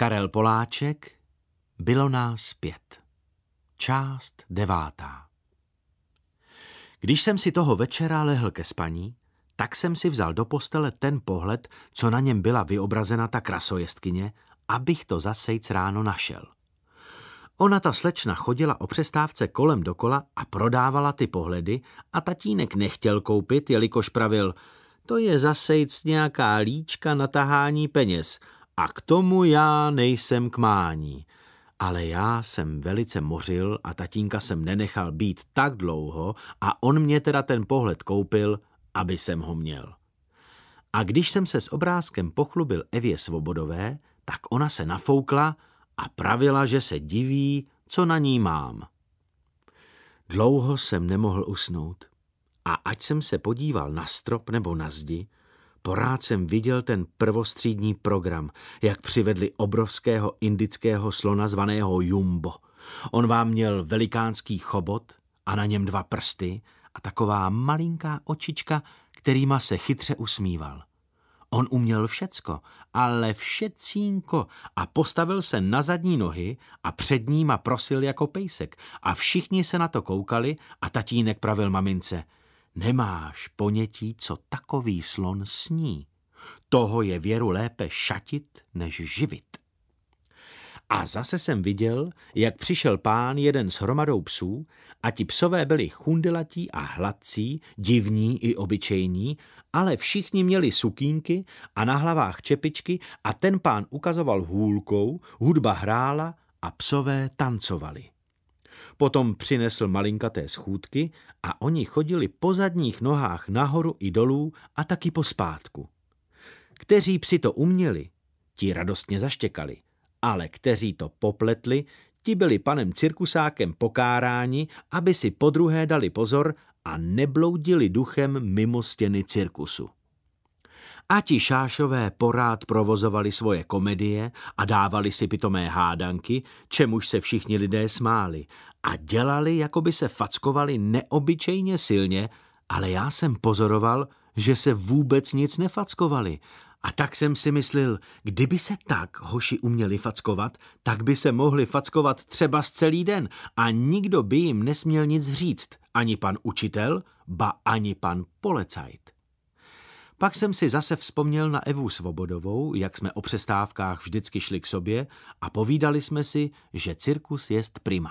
Karel Poláček, Bylo nás pět. Část devátá. Když jsem si toho večera lehl ke spaní, tak jsem si vzal do postele ten pohled, co na něm byla vyobrazena ta krasojestkyně, abych to zasejc ráno našel. Ona ta slečna chodila o přestávce kolem dokola a prodávala ty pohledy a tatínek nechtěl koupit, jelikož pravil, to je zasejc nějaká líčka na tahání peněz – a k tomu já nejsem k mání. Ale já jsem velice mořil a tatínka jsem nenechal být tak dlouho a on mě teda ten pohled koupil, aby jsem ho měl. A když jsem se s obrázkem pochlubil Evě Svobodové, tak ona se nafoukla a pravila, že se diví, co na ní mám. Dlouho jsem nemohl usnout a ať jsem se podíval na strop nebo na zdi, po rád jsem viděl ten prvostřídní program, jak přivedli obrovského indického slona zvaného Jumbo. On vám měl velikánský chobot a na něm dva prsty a taková malinká očička, kterýma se chytře usmíval. On uměl všecko, ale všecínko a postavil se na zadní nohy a před ním a prosil jako pejsek a všichni se na to koukali a tatínek pravil mamince – Nemáš ponětí, co takový slon sní. Toho je věru lépe šatit, než živit. A zase jsem viděl, jak přišel pán jeden s hromadou psů a ti psové byli chundelatí a hladcí, divní i obyčejní, ale všichni měli sukínky a na hlavách čepičky a ten pán ukazoval hůlkou, hudba hrála a psové tancovali. Potom přinesl malinkaté schůdky a oni chodili po zadních nohách nahoru i dolů a taky po spátku. Kteří při to uměli, ti radostně zaštěkali, ale kteří to popletli, ti byli panem cirkusákem pokáráni, aby si podruhé dali pozor a nebloudili duchem mimo stěny cirkusu. A ti šášové porád provozovali svoje komedie a dávali si pitomé hádanky, čemuž se všichni lidé smáli. A dělali, jako by se fackovali neobyčejně silně, ale já jsem pozoroval, že se vůbec nic nefackovali. A tak jsem si myslel, kdyby se tak hoši uměli fackovat, tak by se mohli fackovat třeba z celý den a nikdo by jim nesměl nic říct, ani pan učitel, ba ani pan policajt. Pak jsem si zase vzpomněl na Evu Svobodovou, jak jsme o přestávkách vždycky šli k sobě a povídali jsme si, že cirkus jest prima.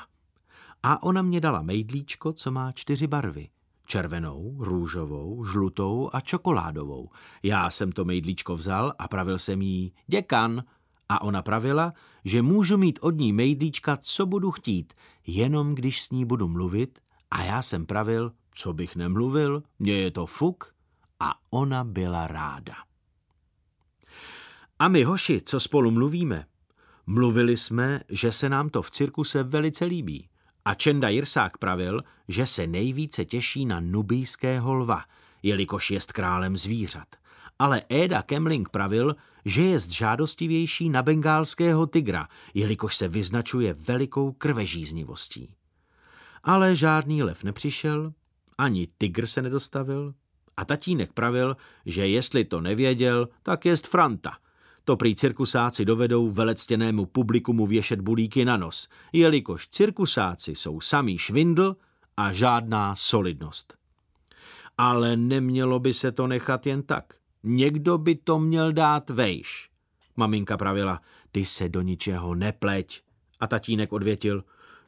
A ona mě dala mejdlíčko, co má čtyři barvy. Červenou, růžovou, žlutou a čokoládovou. Já jsem to mejdlíčko vzal a pravil jsem jí děkan. A ona pravila, že můžu mít od ní mejdlíčka, co budu chtít, jenom když s ní budu mluvit. A já jsem pravil, co bych nemluvil, mě je to fuk a ona byla ráda. A my hoši, co spolu mluvíme, mluvili jsme, že se nám to v cirkuse velice líbí. A Čenda Jirsák pravil, že se nejvíce těší na nubijského lva, jelikož jest králem zvířat. Ale Éda Kemling pravil, že je žádostivější na bengálského tygra, jelikož se vyznačuje velikou krvežíznivostí. Ale žádný lev nepřišel, ani tygr se nedostavil, a tatínek pravil, že jestli to nevěděl, tak jest Franta. To prý cirkusáci dovedou velectěnému publikumu věšet bulíky na nos, jelikož cirkusáci jsou samý švindl a žádná solidnost. Ale nemělo by se to nechat jen tak. Někdo by to měl dát vejš. Maminka pravila, ty se do ničeho nepleť. A tatínek odvětil,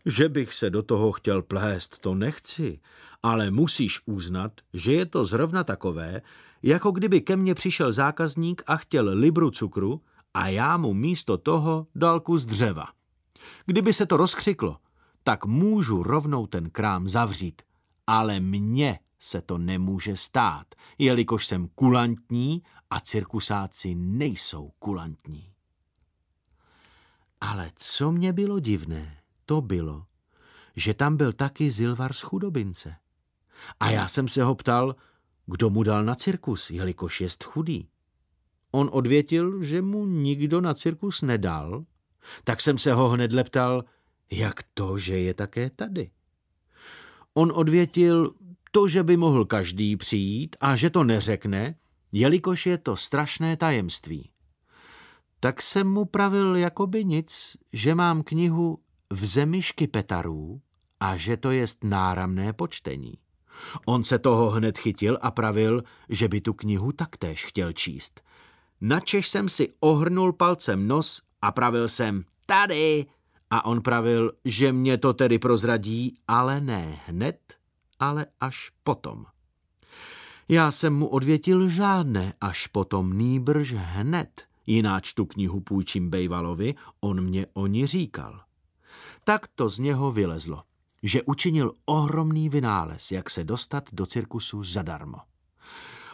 že bych se do toho chtěl plést, to nechci, ale musíš uznat, že je to zrovna takové, jako kdyby ke mně přišel zákazník a chtěl libru cukru a já mu místo toho dal kus dřeva. Kdyby se to rozkřiklo, tak můžu rovnou ten krám zavřít, ale mně se to nemůže stát, jelikož jsem kulantní a cirkusáci nejsou kulantní. Ale co mě bylo divné, to bylo, že tam byl taky Zilvar z chudobince. A já jsem se ho ptal, kdo mu dal na cirkus, jelikož jest chudý. On odvětil, že mu nikdo na cirkus nedal, tak jsem se ho hned leptal, jak to, že je také tady. On odvětil to, že by mohl každý přijít a že to neřekne, jelikož je to strašné tajemství. Tak jsem mu pravil jakoby nic, že mám knihu V zemi škypetarů a že to jest náramné počtení. On se toho hned chytil a pravil, že by tu knihu taktéž chtěl číst. Načež jsem si ohrnul palcem nos a pravil jsem tady. A on pravil, že mě to tedy prozradí, ale ne hned, ale až potom. Já jsem mu odvětil žádné až potom, nýbrž hned. Jináč tu knihu půjčím Bejvalovi, on mě o ní říkal. Tak to z něho vylezlo že učinil ohromný vynález, jak se dostat do cirkusu zadarmo.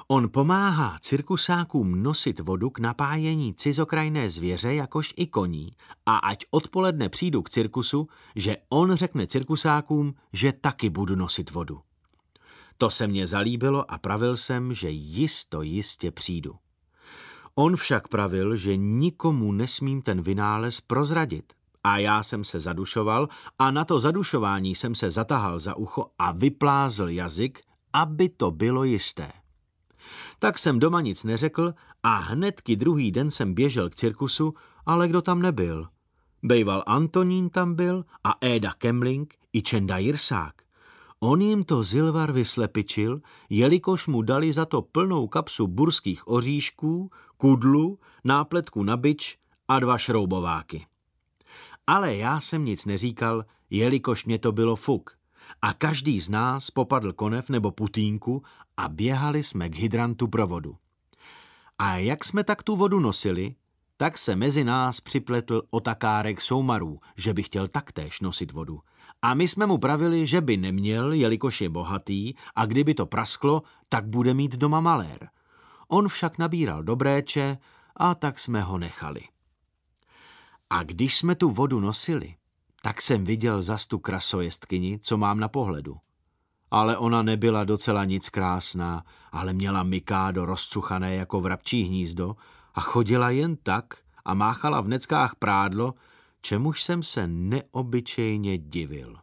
On pomáhá cirkusákům nosit vodu k napájení cizokrajné zvěře, jakož i koní, a ať odpoledne přijdu k cirkusu, že on řekne cirkusákům, že taky budu nosit vodu. To se mně zalíbilo a pravil jsem, že jisto jistě přijdu. On však pravil, že nikomu nesmím ten vynález prozradit, a já jsem se zadušoval a na to zadušování jsem se zatahal za ucho a vyplázl jazyk, aby to bylo jisté. Tak jsem doma nic neřekl a hnedky druhý den jsem běžel k cirkusu, ale kdo tam nebyl? Bejval Antonín tam byl a Éda Kemling i Čenda Jirsák. On jim to Zilvar vyslepičil, jelikož mu dali za to plnou kapsu burských oříšků, kudlu, nápletku na byč a dva šroubováky. Ale já jsem nic neříkal, jelikož mě to bylo fuk. A každý z nás popadl konev nebo putínku a běhali jsme k hydrantu pro vodu. A jak jsme tak tu vodu nosili, tak se mezi nás připletl otakárek soumarů, že by chtěl taktéž nosit vodu. A my jsme mu pravili, že by neměl, jelikož je bohatý a kdyby to prasklo, tak bude mít doma malér. On však nabíral dobréče a tak jsme ho nechali. A když jsme tu vodu nosili, tak jsem viděl zas tu krasojezdkyni, co mám na pohledu. Ale ona nebyla docela nic krásná, ale měla mikádo rozcuchané jako vrabčí hnízdo a chodila jen tak a máchala v neckách prádlo, čemuž jsem se neobyčejně divil.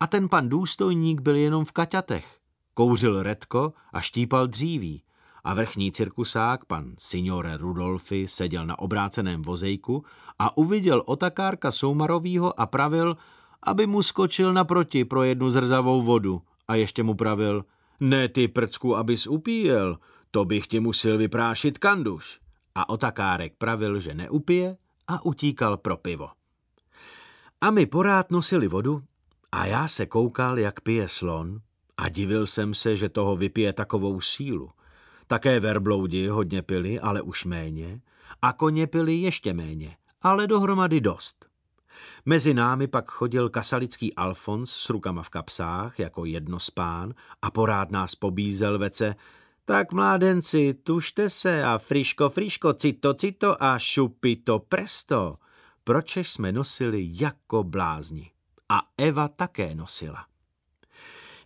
A ten pan důstojník byl jenom v kaťatech. Kouřil redko a štípal dříví a vrchní cirkusák, pan signore Rudolfi, seděl na obráceném vozejku a uviděl otakárka Soumarovýho a pravil, aby mu skočil naproti pro jednu zrzavou vodu a ještě mu pravil, ne ty prcku, abys upíjel, to bych ti musil vyprášit kanduš. A otakárek pravil, že neupije a utíkal pro pivo. A my porád nosili vodu a já se koukal, jak pije slon a divil jsem se, že toho vypije takovou sílu – také verbloudi hodně pili, ale už méně, a koně pili ještě méně, ale dohromady dost. Mezi námi pak chodil kasalický Alfons s rukama v kapsách jako jednospán a porád nás pobízel vece tak mládenci, tužte se a friško, friško, cito, cito a šupito, presto. Proč jsme nosili jako blázni. A Eva také nosila.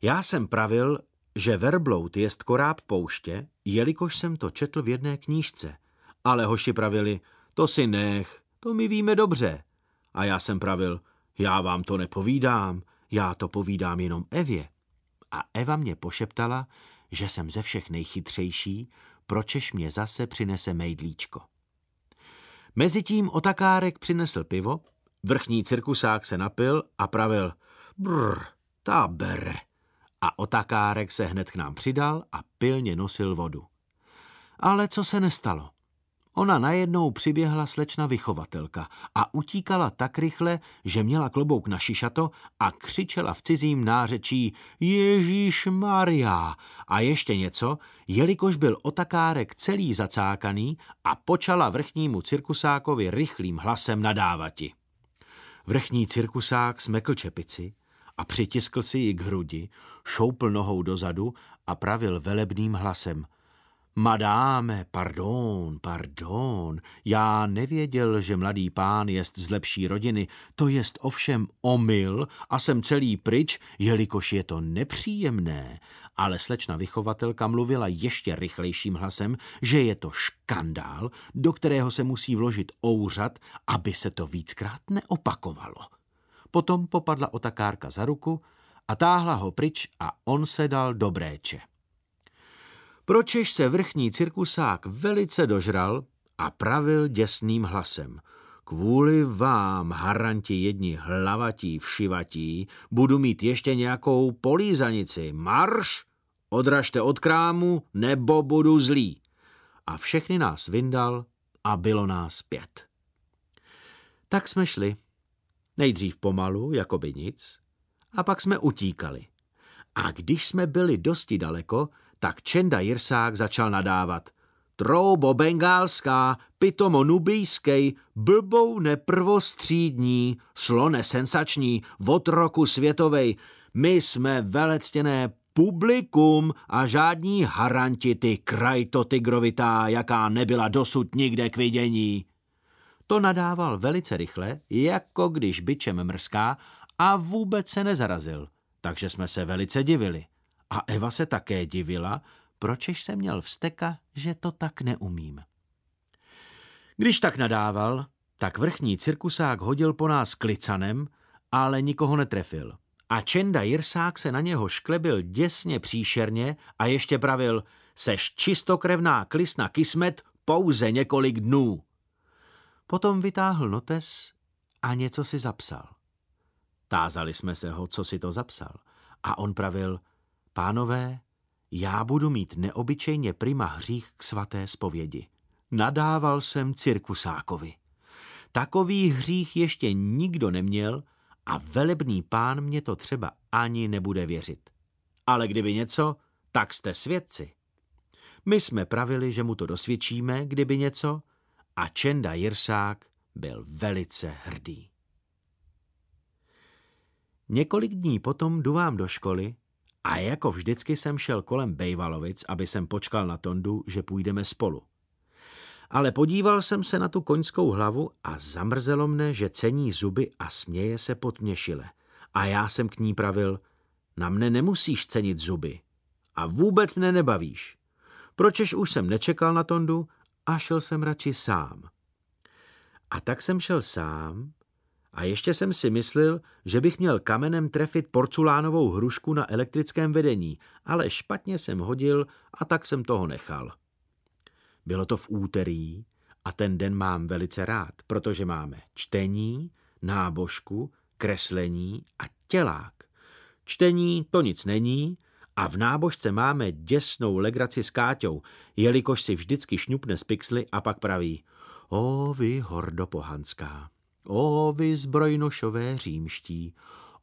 Já jsem pravil, že verbloud jest koráb pouště, jelikož jsem to četl v jedné knížce. Ale hoši pravili, to si nech, to my víme dobře. A já jsem pravil, já vám to nepovídám, já to povídám jenom Evě. A Eva mě pošeptala, že jsem ze všech nejchytřejší, pročež mě zase přinese mejdlíčko. Mezitím otakárek přinesl pivo, vrchní cirkusák se napil a pravil, brr, ta bere, a otakárek se hned k nám přidal a pilně nosil vodu. Ale co se nestalo? Ona najednou přiběhla slečna vychovatelka a utíkala tak rychle, že měla klobouk na šišato a křičela v cizím nářečí Ježíš Maria a ještě něco, jelikož byl otakárek celý zacákaný a počala vrchnímu cirkusákovi rychlým hlasem nadávati. Vrchní cirkusák smekl čepici, a přitiskl si ji k hrudi, šoupl nohou dozadu a pravil velebným hlasem. Madáme, pardon, pardon, já nevěděl, že mladý pán jest z lepší rodiny, to jest ovšem omyl a jsem celý pryč, jelikož je to nepříjemné. Ale slečna vychovatelka mluvila ještě rychlejším hlasem, že je to škandál, do kterého se musí vložit ouřad, aby se to víckrát neopakovalo. Potom popadla otakárka za ruku a táhla ho pryč a on se dal do bréče. Pročež se vrchní cirkusák velice dožral a pravil děsným hlasem. Kvůli vám, haranti jedni hlavatí, všivatí, budu mít ještě nějakou polízanici. Marš! Odražte od krámu, nebo budu zlý. A všechny nás vyndal a bylo nás pět. Tak jsme šli Nejdřív pomalu, jako by nic, a pak jsme utíkali. A když jsme byli dosti daleko, tak Čenda Jirsák začal nadávat. Troubo bengálská, pitomo nubijskej, blbou neprvostřídní, slone sensační, od roku světovej. My jsme velectěné publikum a žádní haranti ty krajto tygrovitá, jaká nebyla dosud nikde k vidění. To nadával velice rychle, jako když byčem mrská a vůbec se nezarazil. Takže jsme se velice divili. A Eva se také divila, proč se měl vsteka, že to tak neumím. Když tak nadával, tak vrchní cirkusák hodil po nás klicanem, ale nikoho netrefil. A Čenda Jirsák se na něho šklebil děsně příšerně a ještě pravil, seš čistokrevná klisna kismet pouze několik dnů. Potom vytáhl notes a něco si zapsal. Tázali jsme se ho, co si to zapsal. A on pravil, pánové, já budu mít neobyčejně prima hřích k svaté zpovědi. Nadával jsem cirkusákovi. Takový hřích ještě nikdo neměl a velebný pán mě to třeba ani nebude věřit. Ale kdyby něco, tak jste svědci. My jsme pravili, že mu to dosvědčíme, kdyby něco, a Čenda Jirsák byl velice hrdý. Několik dní potom duvám do školy a jako vždycky jsem šel kolem Bejvalovic, aby jsem počkal na Tondu, že půjdeme spolu. Ale podíval jsem se na tu koňskou hlavu a zamrzelo mne, že cení zuby a směje se potměšile. A já jsem k ní pravil, na mne nemusíš cenit zuby a vůbec mne nebavíš. Pročež už jsem nečekal na Tondu a šel jsem radši sám. A tak jsem šel sám a ještě jsem si myslel, že bych měl kamenem trefit porculánovou hrušku na elektrickém vedení, ale špatně jsem hodil a tak jsem toho nechal. Bylo to v úterý a ten den mám velice rád, protože máme čtení, nábožku, kreslení a tělák. Čtení to nic není, a v nábožce máme děsnou legraci s Káťou, jelikož si vždycky šňupne z pixly a pak praví O vy hordopohanská, o vy zbrojnošové římští,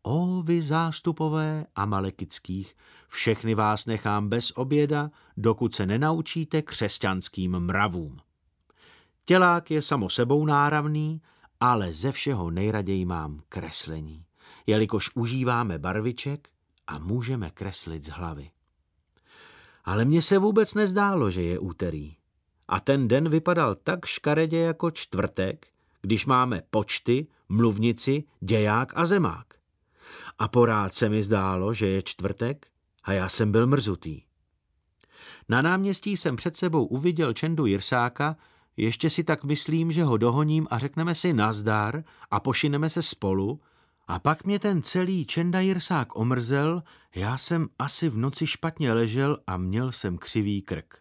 o vy zástupové amalekických, všechny vás nechám bez oběda, dokud se nenaučíte křesťanským mravům. Tělák je samo sebou náravný, ale ze všeho nejraději mám kreslení, jelikož užíváme barviček a můžeme kreslit z hlavy. Ale mně se vůbec nezdálo, že je úterý. A ten den vypadal tak škaredě jako čtvrtek, když máme počty, mluvnici, děják a zemák. A porád se mi zdálo, že je čtvrtek a já jsem byl mrzutý. Na náměstí jsem před sebou uviděl Čendu Jirsáka, ještě si tak myslím, že ho dohoním a řekneme si nazdar a pošineme se spolu – a pak mě ten celý čendajirsák omrzel, já jsem asi v noci špatně ležel a měl jsem křivý krk.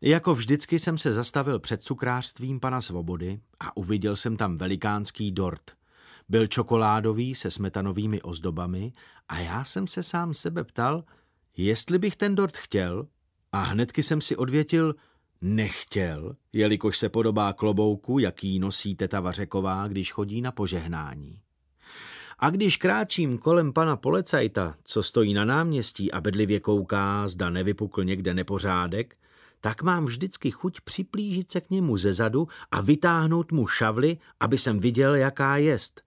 Jako vždycky jsem se zastavil před cukrářstvím pana Svobody a uviděl jsem tam velikánský dort. Byl čokoládový se smetanovými ozdobami a já jsem se sám sebe ptal, jestli bych ten dort chtěl a hnedky jsem si odvětil, nechtěl, jelikož se podobá klobouku, jaký nosí teta Vařeková, když chodí na požehnání. A když kráčím kolem pana policajta, co stojí na náměstí a bedlivě kouká, zda nevypukl někde nepořádek, tak mám vždycky chuť připlížit se k němu ze zadu a vytáhnout mu šavly, aby jsem viděl, jaká jest.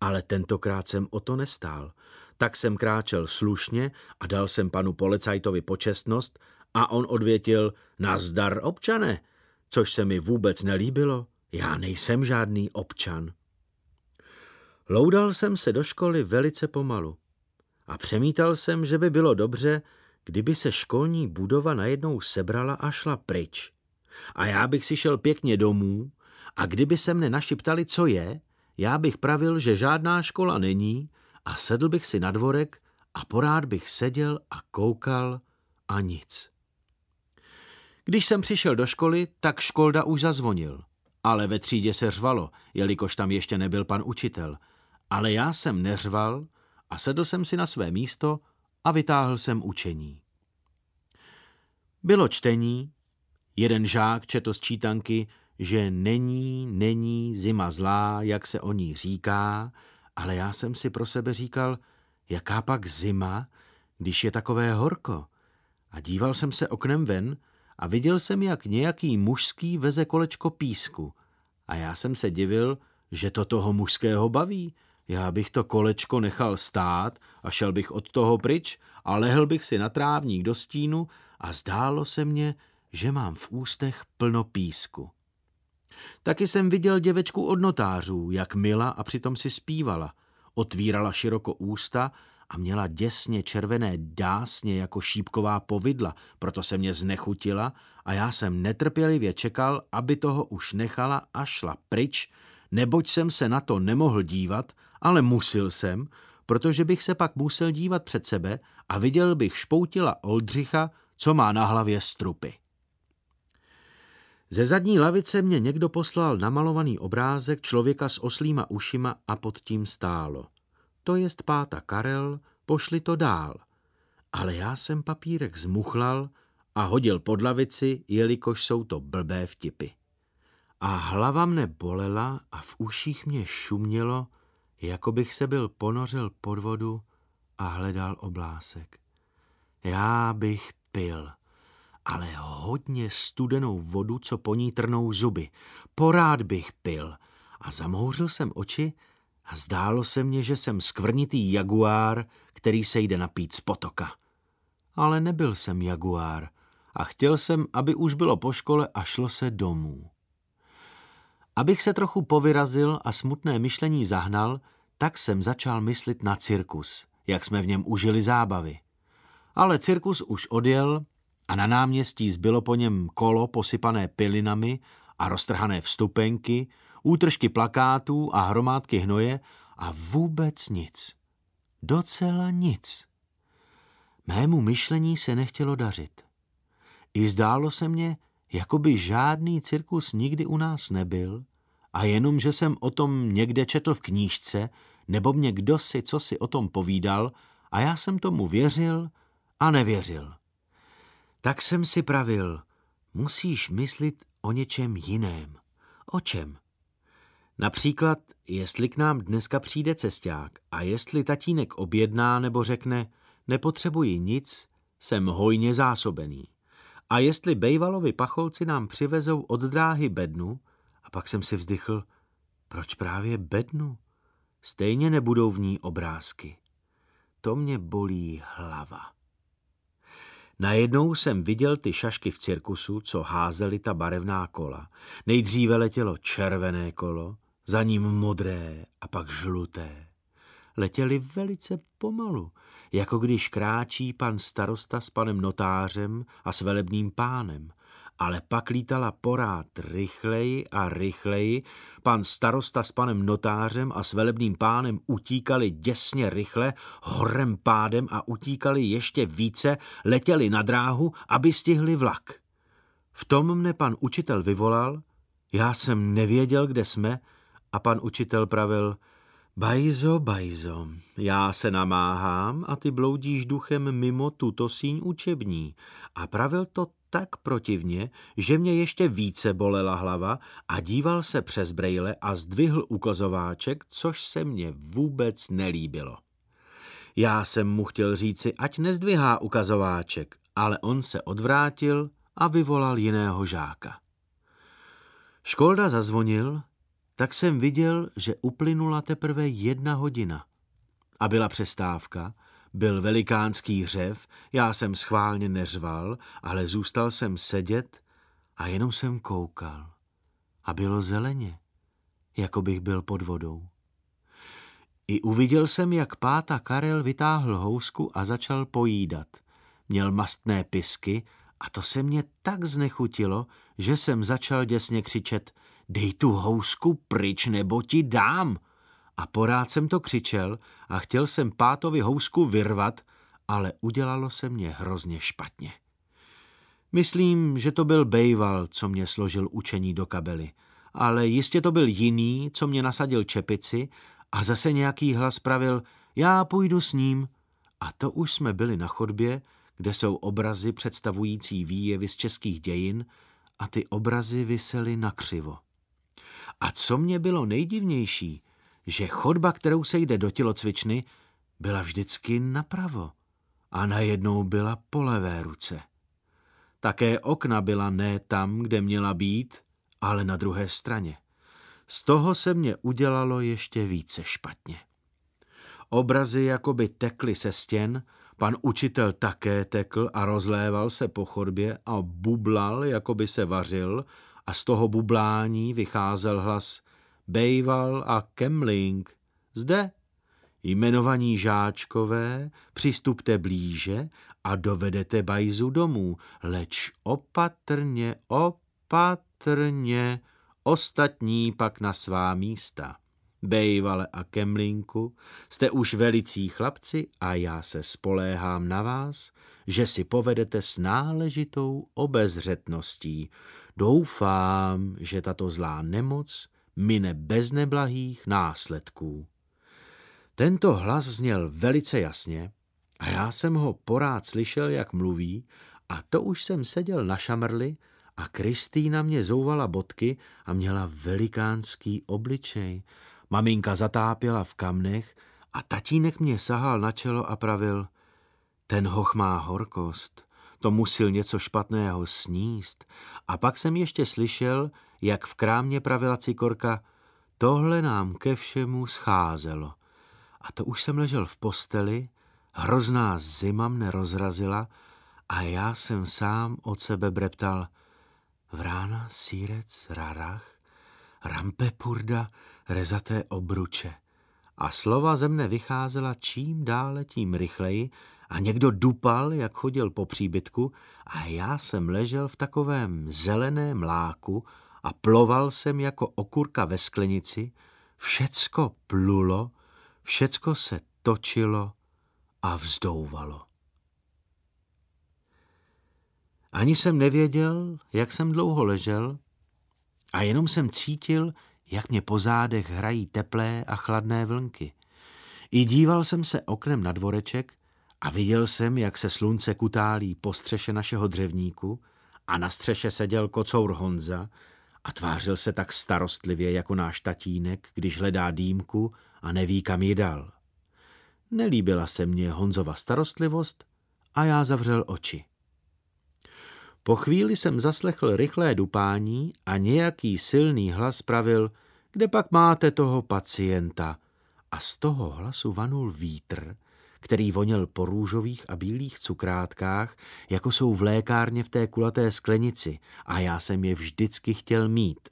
Ale tentokrát jsem o to nestál. Tak jsem kráčel slušně a dal jsem panu policajtovi počestnost a on odvětil, nazdar občane, což se mi vůbec nelíbilo. Já nejsem žádný občan. Loudal jsem se do školy velice pomalu a přemítal jsem, že by bylo dobře, kdyby se školní budova najednou sebrala a šla pryč. A já bych si šel pěkně domů a kdyby se mne naši ptali, co je, já bych pravil, že žádná škola není a sedl bych si na dvorek a porád bych seděl a koukal a nic. Když jsem přišel do školy, tak školda už zazvonil. Ale ve třídě se řvalo, jelikož tam ještě nebyl pan učitel – ale já jsem neřval a sedl jsem si na své místo a vytáhl jsem učení. Bylo čtení, jeden žák četl z čítanky, že není, není zima zlá, jak se o ní říká, ale já jsem si pro sebe říkal, jaká pak zima, když je takové horko. A díval jsem se oknem ven a viděl jsem, jak nějaký mužský veze kolečko písku. A já jsem se divil, že to toho mužského baví, já bych to kolečko nechal stát a šel bych od toho pryč a lehl bych si na trávník do stínu a zdálo se mně, že mám v ústech plno písku. Taky jsem viděl děvečku od notářů, jak mila a přitom si zpívala. Otvírala široko ústa a měla děsně červené dásně jako šípková povidla, proto se mě znechutila a já jsem netrpělivě čekal, aby toho už nechala a šla pryč, neboť jsem se na to nemohl dívat ale musil jsem, protože bych se pak musel dívat před sebe a viděl bych špoutila Oldřicha, co má na hlavě strupy. Ze zadní lavice mě někdo poslal namalovaný obrázek člověka s oslýma ušima a pod tím stálo. To jest páta Karel, pošli to dál. Ale já jsem papírek zmuchlal a hodil pod lavici, jelikož jsou to blbé vtipy. A hlava mne bolela a v uších mě šumělo, jako bych se byl ponořil pod vodu a hledal oblásek. Já bych pil, ale hodně studenou vodu, co po ní trnou zuby. Porád bych pil a zamhouřil jsem oči a zdálo se mně, že jsem skvrnitý jaguár, který se jde napít z potoka. Ale nebyl jsem jaguár a chtěl jsem, aby už bylo po škole a šlo se domů. Abych se trochu povyrazil a smutné myšlení zahnal, tak jsem začal myslit na cirkus, jak jsme v něm užili zábavy. Ale cirkus už odjel a na náměstí zbylo po něm kolo posypané pilinami a roztrhané vstupenky, útržky plakátů a hromádky hnoje a vůbec nic. Docela nic. Mému myšlení se nechtělo dařit. I zdálo se mně, jako by žádný cirkus nikdy u nás nebyl a jenom, že jsem o tom někde četl v knížce, nebo mě kdo si co si o tom povídal a já jsem tomu věřil a nevěřil. Tak jsem si pravil, musíš myslit o něčem jiném. O čem? Například, jestli k nám dneska přijde cesták a jestli tatínek objedná nebo řekne, nepotřebuji nic, jsem hojně zásobený. A jestli bejvalovi pacholci nám přivezou od dráhy bednu, a pak jsem si vzdychl, proč právě bednu? Stejně nebudou v ní obrázky. To mě bolí hlava. Najednou jsem viděl ty šašky v cirkusu, co házeli ta barevná kola. Nejdříve letělo červené kolo, za ním modré a pak žluté. Letěli velice pomalu, jako když kráčí pan starosta s panem notářem a s velebným pánem – ale pak lítala porád rychleji a rychleji, pan starosta s panem notářem a s velebným pánem utíkali děsně rychle, horem pádem a utíkali ještě více, letěli na dráhu, aby stihli vlak. V tom mne pan učitel vyvolal, já jsem nevěděl, kde jsme, a pan učitel pravil, Bajzo, bajzo, já se namáhám a ty bloudíš duchem mimo tuto síň učební. A pravil to tak protivně, že mě ještě více bolela hlava a díval se přes brejle a zdvihl ukazováček, což se mně vůbec nelíbilo. Já jsem mu chtěl říci, ať nezdvihá ukazováček, ale on se odvrátil a vyvolal jiného žáka. Školda zazvonil, tak jsem viděl, že uplynula teprve jedna hodina. A byla přestávka byl velikánský hřev, já jsem schválně neřval, ale zůstal jsem sedět a jenom jsem koukal. A bylo zeleně, jako bych byl pod vodou. I uviděl jsem, jak páta Karel vytáhl housku a začal pojídat. Měl mastné pisky a to se mě tak znechutilo, že jsem začal děsně křičet Dej tu housku pryč, nebo ti dám! a porád jsem to křičel a chtěl jsem pátovi housku vyrvat, ale udělalo se mě hrozně špatně. Myslím, že to byl Bejval, co mě složil učení do kabely, ale jistě to byl jiný, co mě nasadil čepici a zase nějaký hlas pravil, já půjdu s ním. A to už jsme byli na chodbě, kde jsou obrazy představující výjevy z českých dějin a ty obrazy visely nakřivo. A co mě bylo nejdivnější, že chodba, kterou se jde do tělocvičny, byla vždycky napravo a najednou byla po levé ruce. Také okna byla ne tam, kde měla být, ale na druhé straně. Z toho se mě udělalo ještě více špatně. Obrazy jakoby tekly se stěn, pan učitel také tekl a rozléval se po chodbě a bublal, jakoby se vařil a z toho bublání vycházel hlas Bejval a Kemling. Zde, jmenovaní žáčkové, přistupte blíže a dovedete bajzu domů, leč opatrně, opatrně, ostatní pak na svá místa. Bejvale a Kemlinku, jste už velicí chlapci a já se spoléhám na vás, že si povedete s náležitou obezřetností. Doufám, že tato zlá nemoc mine bez neblahých následků. Tento hlas zněl velice jasně a já jsem ho porád slyšel, jak mluví a to už jsem seděl na šamrli a Kristýna mě zouvala bodky a měla velikánský obličej. Maminka zatápěla v kamnech a tatínek mě sahal na čelo a pravil, ten hoch má horkost, to musil něco špatného sníst. A pak jsem ještě slyšel, jak v krámě pravila cikorka, tohle nám ke všemu scházelo. A to už jsem ležel v posteli, hrozná zima mne rozrazila a já jsem sám od sebe breptal vrána, sírec, rarach, rampepurda, rezaté obruče. A slova ze mne vycházela čím dále, tím rychleji a někdo dupal, jak chodil po příbytku a já jsem ležel v takovém zeleném mláku a ploval jsem jako okurka ve sklenici, všecko plulo, všecko se točilo a vzdouvalo. Ani jsem nevěděl, jak jsem dlouho ležel a jenom jsem cítil, jak mě po zádech hrají teplé a chladné vlnky. I díval jsem se oknem na dvoreček a viděl jsem, jak se slunce kutálí po střeše našeho dřevníku a na střeše seděl kocour Honza a tvářil se tak starostlivě jako náš tatínek, když hledá dýmku a neví, kam ji dal. Nelíbila se mně Honzova starostlivost a já zavřel oči. Po chvíli jsem zaslechl rychlé dupání a nějaký silný hlas pravil, kde pak máte toho pacienta. A z toho hlasu vanul vítr, který voněl po růžových a bílých cukrátkách, jako jsou v lékárně v té kulaté sklenici a já jsem je vždycky chtěl mít.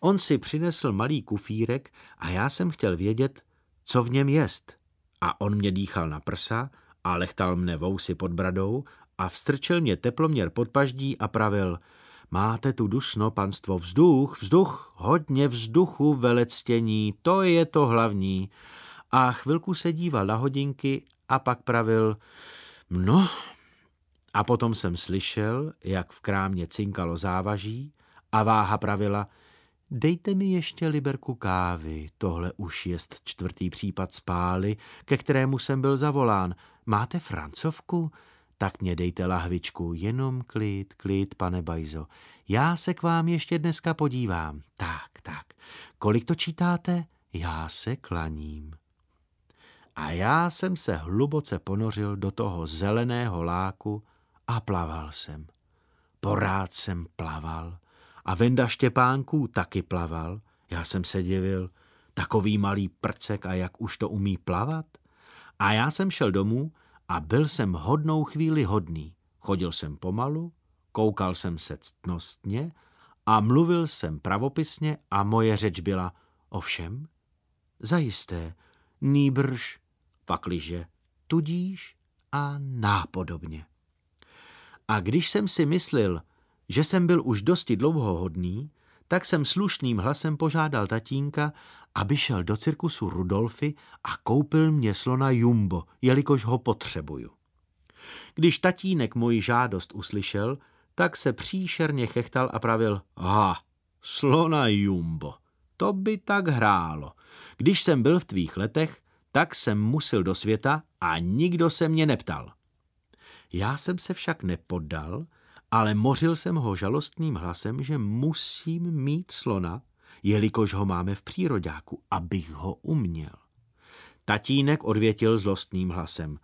On si přinesl malý kufírek a já jsem chtěl vědět, co v něm jest. A on mě dýchal na prsa a lechtal mne vousy pod bradou a vstrčil mě teploměr pod paždí a pravil – Máte tu dušno, panstvo, vzduch, vzduch, hodně vzduchu, velectění, to je to hlavní a chvilku se díval na hodinky a pak pravil, no. A potom jsem slyšel, jak v krámě cinkalo závaží a váha pravila, dejte mi ještě liberku kávy, tohle už jest čtvrtý případ spály, ke kterému jsem byl zavolán. Máte francovku? Tak mě dejte lahvičku, jenom klid, klid, pane Bajzo. Já se k vám ještě dneska podívám. Tak, tak. Kolik to čítáte? Já se klaním a já jsem se hluboce ponořil do toho zeleného láku a plaval jsem. Porád jsem plaval a Venda Štěpánků taky plaval. Já jsem se divil, takový malý prcek a jak už to umí plavat. A já jsem šel domů a byl jsem hodnou chvíli hodný. Chodil jsem pomalu, koukal jsem se ctnostně a mluvil jsem pravopisně a moje řeč byla ovšem. Zajisté, nýbrž pakliže tudíž a nápodobně. A když jsem si myslel, že jsem byl už dosti dlouho hodný, tak jsem slušným hlasem požádal tatínka, aby šel do cirkusu Rudolfy a koupil mě slona Jumbo, jelikož ho potřebuju. Když tatínek moji žádost uslyšel, tak se příšerně chechtal a pravil, ha, slona Jumbo, to by tak hrálo. Když jsem byl v tvých letech, tak jsem musil do světa a nikdo se mě neptal. Já jsem se však nepoddal, ale mořil jsem ho žalostným hlasem, že musím mít slona, jelikož ho máme v přírodáku, abych ho uměl. Tatínek odvětil zlostným hlasem.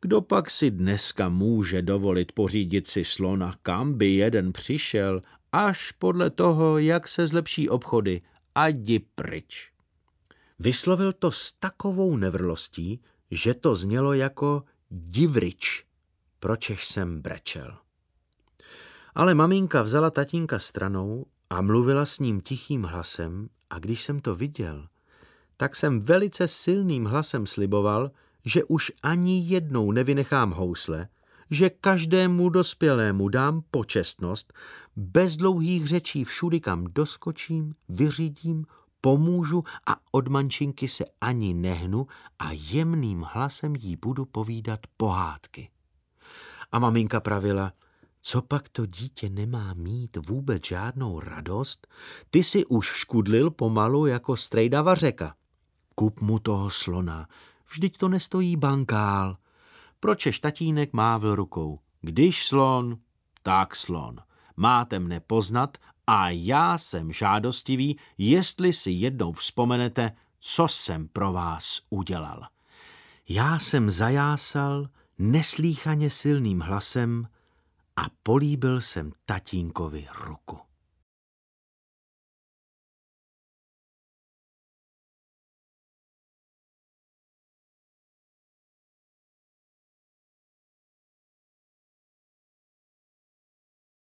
Kdo pak si dneska může dovolit pořídit si slona, kam by jeden přišel, až podle toho, jak se zlepší obchody, a jdi pryč. Vyslovil to s takovou nevrlostí, že to znělo jako divrič, Proč jsem brečel. Ale maminka vzala tatínka stranou a mluvila s ním tichým hlasem a když jsem to viděl, tak jsem velice silným hlasem sliboval, že už ani jednou nevynechám housle, že každému dospělému dám počestnost, bez dlouhých řečí všudy, kam doskočím, vyřídím, pomůžu a od mančinky se ani nehnu a jemným hlasem jí budu povídat pohádky. A maminka pravila, co pak to dítě nemá mít vůbec žádnou radost, ty si už škudlil pomalu jako strejdava řeka. Kup mu toho slona, vždyť to nestojí bankál. Pročež tatínek mávl rukou, když slon, tak slon. Máte mne poznat a já jsem žádostivý, jestli si jednou vzpomenete, co jsem pro vás udělal. Já jsem zajásal neslíchaně silným hlasem a políbil jsem tatínkovi ruku.